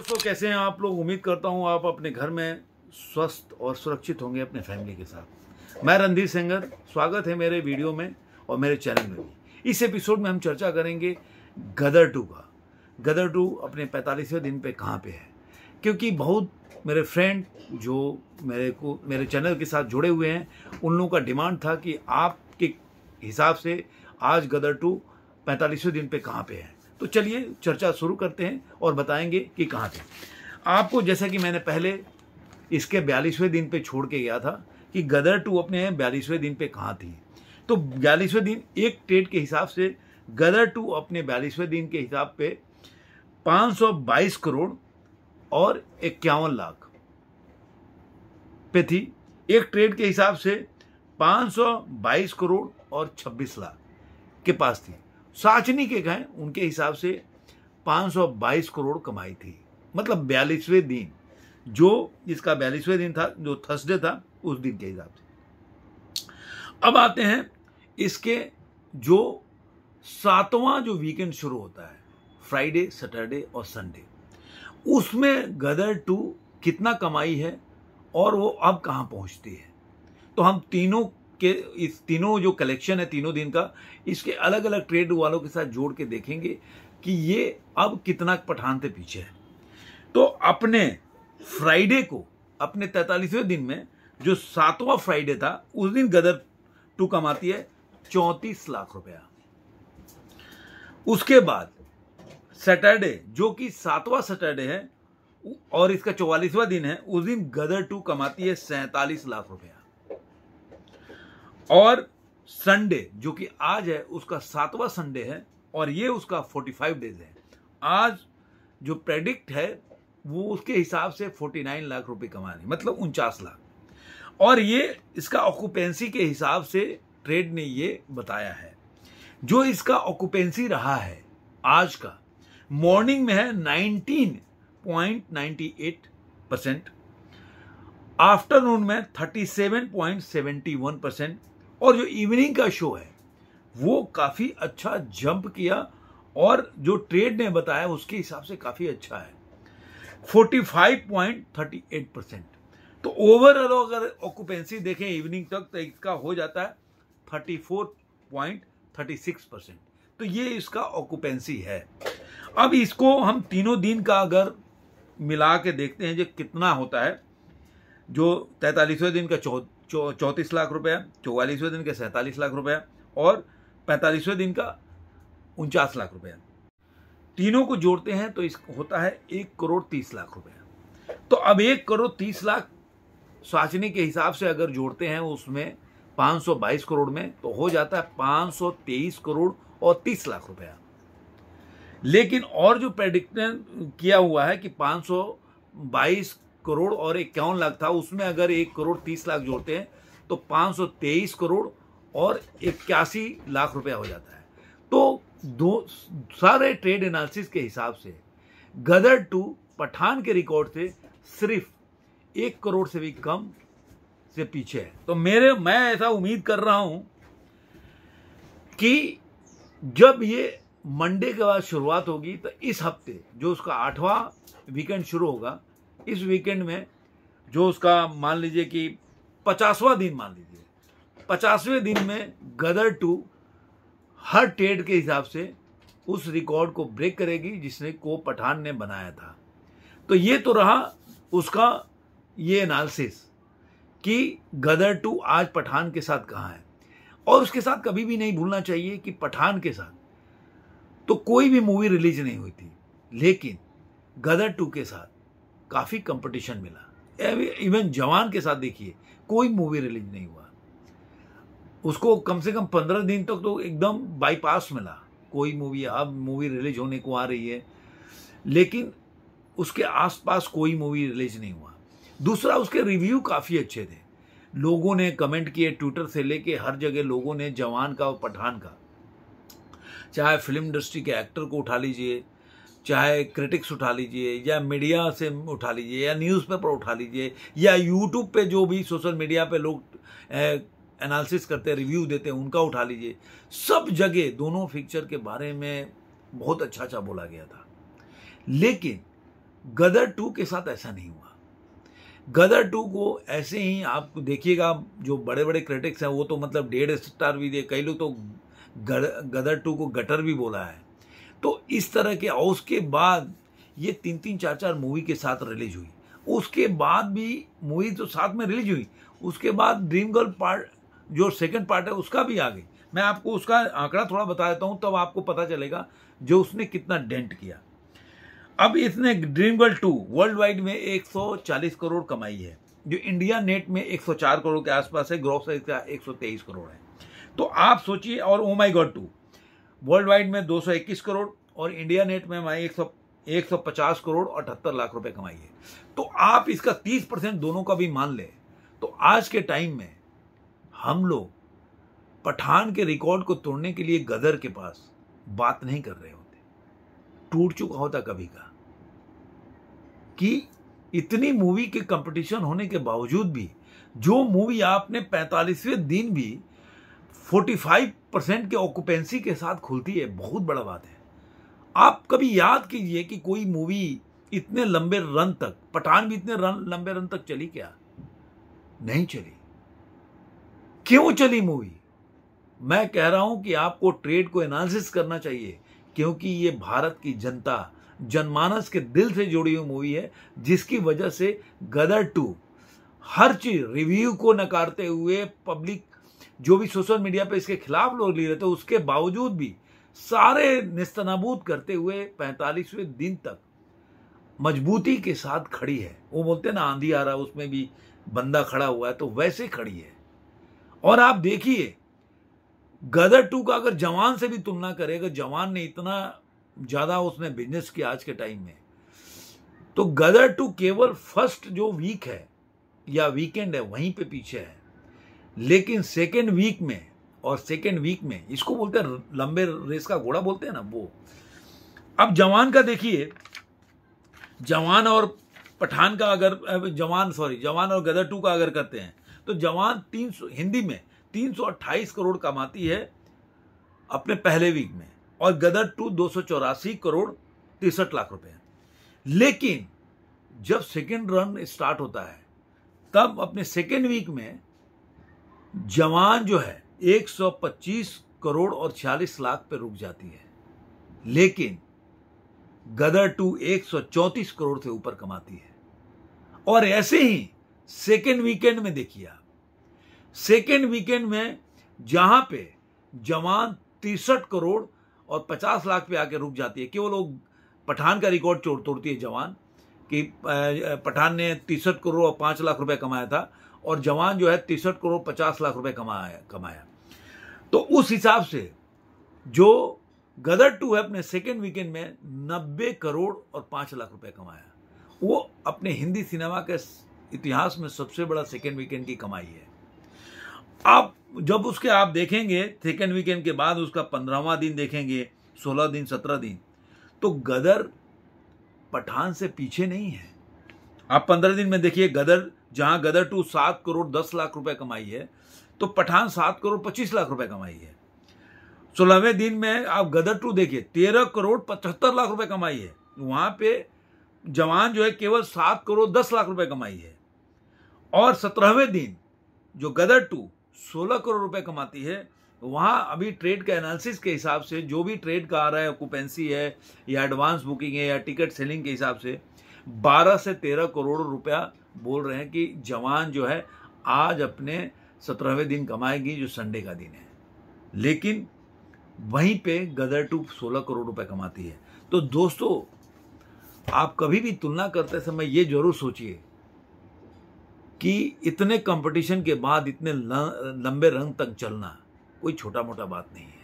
दोस्तों कैसे हैं आप लोग उम्मीद करता हूँ आप अपने घर में स्वस्थ और सुरक्षित होंगे अपने फैमिली के साथ मैं रणधीर सेंगर स्वागत है मेरे वीडियो में और मेरे चैनल में भी इस एपिसोड में हम चर्चा करेंगे गदर टू का गदर टू अपने पैंतालीसवें दिन पे कहाँ पे है क्योंकि बहुत मेरे फ्रेंड जो मेरे को मेरे चैनल के साथ जुड़े हुए हैं उन लोगों का डिमांड था कि आपके हिसाब से आज गदर टू पैंतालीसवें दिन पर कहाँ पर है तो चलिए चर्चा शुरू करते हैं और बताएंगे कि कहाँ थे आपको जैसा कि मैंने पहले इसके बयालीसवें दिन पे छोड़ के गया था कि गदर टू अपने बयालीसवें दिन पे कहाँ थी तो बयालीसवें दिन एक ट्रेड के हिसाब से गदर टू अपने बयालीसवें दिन के हिसाब पे 522 करोड़ और इक्यावन लाख पे थी एक ट्रेड के हिसाब से 522 करोड़ और 26 लाख के पास थी साचनी के गए उनके हिसाब से 522 करोड़ कमाई थी मतलब बयालीसवें दिन जो इसका बयालीसवें दिन था जो थर्सडे था उस दिन के हिसाब से अब आते हैं इसके जो सातवां जो वीकेंड शुरू होता है फ्राइडे सैटरडे और संडे उसमें गदर टू कितना कमाई है और वो अब कहाँ पहुँचती है तो हम तीनों के इस तीनों जो कलेक्शन है तीनों दिन का इसके अलग अलग ट्रेड वालों के साथ जोड़ के देखेंगे कि ये अब कितना पठान से पीछे है तो अपने फ्राइडे को अपने तैतालीसवें दिन में जो सातवां फ्राइडे था उस दिन गदर टू कमाती है चौंतीस लाख रुपया उसके बाद सैटरडे जो कि सातवां सैटरडे है और इसका चौवालीसवा दिन है उस दिन गदर टू कमाती है सैतालीस लाख रुपया और संडे जो कि आज है उसका सातवां संडे है और ये उसका फोर्टी फाइव डेज है आज जो प्रेडिक्ट है वो उसके हिसाब से फोर्टी नाइन लाख रुपए कमाने मतलब उनचास लाख और ये इसका ऑक्युपेंसी के हिसाब से ट्रेड ने ये बताया है जो इसका ऑक्युपेंसी रहा है आज का मॉर्निंग में है nineteen point ninety eight percent afternoon में thirty seven point seventy one percent और जो इवनिंग का शो है वो काफ़ी अच्छा जंप किया और जो ट्रेड ने बताया उसके हिसाब से काफ़ी अच्छा है 45.38 परसेंट तो ओवरऑल अगर ऑक्यूपेंसी देखें इवनिंग तक तो इसका हो जाता है 34.36 परसेंट तो ये इसका ऑक्यूपेंसी है अब इसको हम तीनों दिन का अगर मिला के देखते हैं जो कितना होता है जो तैतालीसवें दिन का चौंतीस लाख रुपया चौवालीसवें दिन के सैंतालीस लाख रुपया और पैंतालीसवें दिन का उनचास लाख रुपया तीनों को जोड़ते हैं तो इस होता है एक करोड़ तीस लाख रुपया तो अब एक करोड़ तीस लाख साचने के हिसाब से अगर जोड़ते हैं उसमें सौ बाईस करोड़ में तो हो जाता है सौ तेईस करोड़ और तीस लाख रुपया लेकिन और जो प्रेडिक्शन किया हुआ है कि सौ बाईस करोड़ और इक्यावन लाख था उसमें अगर एक करोड़ तीस लाख जोड़ते हैं तो सौ तेईस करोड़ और इक्यासी लाख रुपया हो जाता है तो दो सारे ट्रेड एनालिसिस के हिसाब से गदर टू पठान के रिकॉर्ड से सिर्फ एक करोड़ से भी कम से पीछे है तो मेरे मैं ऐसा उम्मीद कर रहा हूं कि जब ये मंडे के बाद शुरुआत होगी तो इस हफ्ते जो उसका आठवां वीकेंड शुरू होगा इस वीकेंड में जो उसका मान लीजिए कि पचासवा दिन मान लीजिए पचासवें दिन में गदर टू हर ट्रेड के हिसाब से उस रिकॉर्ड को ब्रेक करेगी जिसने को पठान ने बनाया था तो ये तो रहा उसका ये एनालिसिस कि गदर टू आज पठान के साथ कहाँ है और उसके साथ कभी भी नहीं भूलना चाहिए कि पठान के साथ तो कोई भी मूवी रिलीज नहीं हुई थी लेकिन गदर टू के साथ काफ़ी कंपटीशन मिला इवन जवान के साथ देखिए कोई मूवी रिलीज नहीं हुआ उसको कम से कम पंद्रह दिन तक तो एकदम बाईपास मिला कोई मूवी अब मूवी रिलीज होने को आ रही है लेकिन उसके आसपास कोई मूवी रिलीज नहीं हुआ दूसरा उसके रिव्यू काफ़ी अच्छे थे लोगों ने कमेंट किए ट्विटर से लेके हर जगह लोगों ने जवान का और पठान का चाहे फिल्म इंडस्ट्री के एक्टर को उठा लीजिए चाहे क्रिटिक्स उठा लीजिए या मीडिया से उठा लीजिए या न्यूज़ पेपर उठा लीजिए या यूट्यूब पे जो भी सोशल मीडिया पे लोग एनालिसिस करते हैं रिव्यू देते हैं उनका उठा लीजिए सब जगह दोनों पिक्चर के बारे में बहुत अच्छा अच्छा बोला गया था लेकिन गदर टू के साथ ऐसा नहीं हुआ गदर टू को ऐसे ही आप देखिएगा जो बड़े बड़े क्रिटिक्स हैं वो तो मतलब डेढ़ स्टार भी दिए कई लोग तो गदर टू को गटर भी बोला है तो इस तरह के और उसके बाद ये तीन तीन चार चार मूवी के साथ रिलीज हुई उसके बाद भी मूवी तो साथ में रिलीज हुई उसके बाद ड्रीम गर्ल पार्ट जो सेकंड पार्ट है उसका भी आ गई मैं आपको उसका आंकड़ा थोड़ा बता देता हूँ तब तो आपको पता चलेगा जो उसने कितना डेंट किया अब इसने Dream Girl two worldwide में 140 करोड़ कमाई है जो इंडिया नेट में 104 करोड़ के आसपास है साइज का एक करोड़ है तो आप सोचिए और Oh My God two worldwide में 221 करोड़ और इंडिया नेट में हमारी एक सौ एक सौ पचास करोड़ और अठहत्तर लाख रुपए कमाई है तो आप इसका तीस परसेंट दोनों का भी मान लें तो आज के टाइम में हम लोग पठान के रिकॉर्ड को तोड़ने के लिए गदर के पास बात नहीं कर रहे होते टूट चुका होता कभी का कि इतनी मूवी के कंपटीशन होने के बावजूद भी जो मूवी आपने पैंतालीसवें दिन भी 45 परसेंट के ऑक्यूपेंसी के साथ खुलती है बहुत बड़ा बात है आप कभी याद कीजिए कि कोई मूवी इतने लंबे रन तक पठान भी इतने रन लंबे रन तक चली क्या नहीं चली क्यों चली मूवी मैं कह रहा हूं कि आपको ट्रेड को एनालिसिस करना चाहिए क्योंकि ये भारत की जनता जनमानस के दिल से जुड़ी हुई मूवी है जिसकी वजह से गदर टू हर चीज रिव्यू को नकारते हुए पब्लिक जो भी सोशल मीडिया पे इसके खिलाफ लोग ले रहे थे उसके बावजूद भी सारे निस्तनाबूद करते हुए पैंतालीसवें दिन तक मजबूती के साथ खड़ी है वो बोलते हैं ना आंधी आ रहा है उसमें भी बंदा खड़ा हुआ है तो वैसे खड़ी है और आप देखिए गदर टू का अगर जवान से भी तुलना करे अगर जवान ने इतना ज़्यादा उसने बिजनेस किया आज के टाइम में तो गदर टू केवल फर्स्ट जो वीक है या वीकेंड है वहीं पे पीछे है लेकिन सेकेंड वीक में और सेकेंड वीक में इसको बोलते हैं लंबे रेस का घोड़ा बोलते हैं ना वो अब जवान का देखिए जवान और पठान का अगर जवान सॉरी जवान और गदर टू का अगर करते हैं तो जवान तीन हिंदी में तीन सौ अट्ठाईस करोड़ कमाती है अपने पहले वीक में और गदर टू दो चौरासी करोड़ तिरसठ लाख रुपए लेकिन जब सेकेंड रन स्टार्ट होता है तब अपने सेकेंड वीक में जवान जो है 125 करोड़ और छियालीस लाख पे रुक जाती है लेकिन गदर टू 134 करोड़ से ऊपर कमाती है और ऐसे ही सेकेंड वीकेंड में देखिए आप सेकेंड वीकेंड में जहां पे जवान तिरसठ करोड़ और 50 लाख पे आके रुक जाती है केवल वो पठान का रिकॉर्ड तोड़ तोड़ती है जवान कि पठान ने तिरसठ करोड़ और पांच लाख रुपए कमाया था और जवान जो है तिरसठ करोड़ पचास लाख रुपए कमाया कमाया तो उस हिसाब से जो गदर टू है अपने सेकेंड वीकेंड में नब्बे करोड़ और पाँच लाख रुपए कमाया वो अपने हिंदी सिनेमा के इतिहास में सबसे बड़ा सेकेंड वीकेंड की कमाई है आप जब उसके आप देखेंगे सेकेंड वीकेंड के बाद उसका पंद्रहवा दिन देखेंगे सोलह दिन सत्रह दिन तो गदर पठान से पीछे नहीं है आप पंद्रह दिन में देखिए गदर जहां गदर टू सात करोड़ दस लाख रुपए कमाई है तो पठान सात करोड़ पच्चीस लाख रुपए कमाई है सोलहवें दिन में आप गदर टू देखिए तेरह करोड़ पचहत्तर लाख रुपए कमाई है वहां पे जवान जो है केवल सात करोड़ दस लाख रुपए कमाई है और सत्रहवें दिन जो गदर टू सोलह करोड़ रुपए कमाती है वहां अभी ट्रेड का एनालिसिस के हिसाब से जो भी ट्रेड का आ रहा है ऑक्यूपेंसी है या एडवांस बुकिंग है या टिकट सेलिंग के हिसाब से 12 से 13 करोड़ रुपया बोल रहे हैं कि जवान जो है आज अपने सत्रहवें दिन कमाएगी जो संडे का दिन है लेकिन वहीं पे गदर टू सोलह करोड़ रुपए कमाती है तो दोस्तों आप कभी भी तुलना करते समय ये जरूर सोचिए कि इतने कंपटीशन के बाद इतने लंबे रंग तक चलना कोई छोटा मोटा बात नहीं है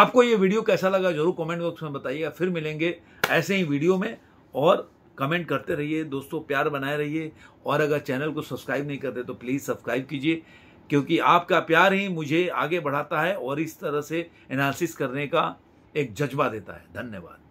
आपको ये वीडियो कैसा लगा जरूर कमेंट बॉक्स में बताइएगा फिर मिलेंगे ऐसे ही वीडियो में और कमेंट करते रहिए दोस्तों प्यार बनाए रहिए और अगर चैनल को सब्सक्राइब नहीं करते तो प्लीज़ सब्सक्राइब कीजिए क्योंकि आपका प्यार ही मुझे आगे बढ़ाता है और इस तरह से एनालिसिस करने का एक जज्बा देता है धन्यवाद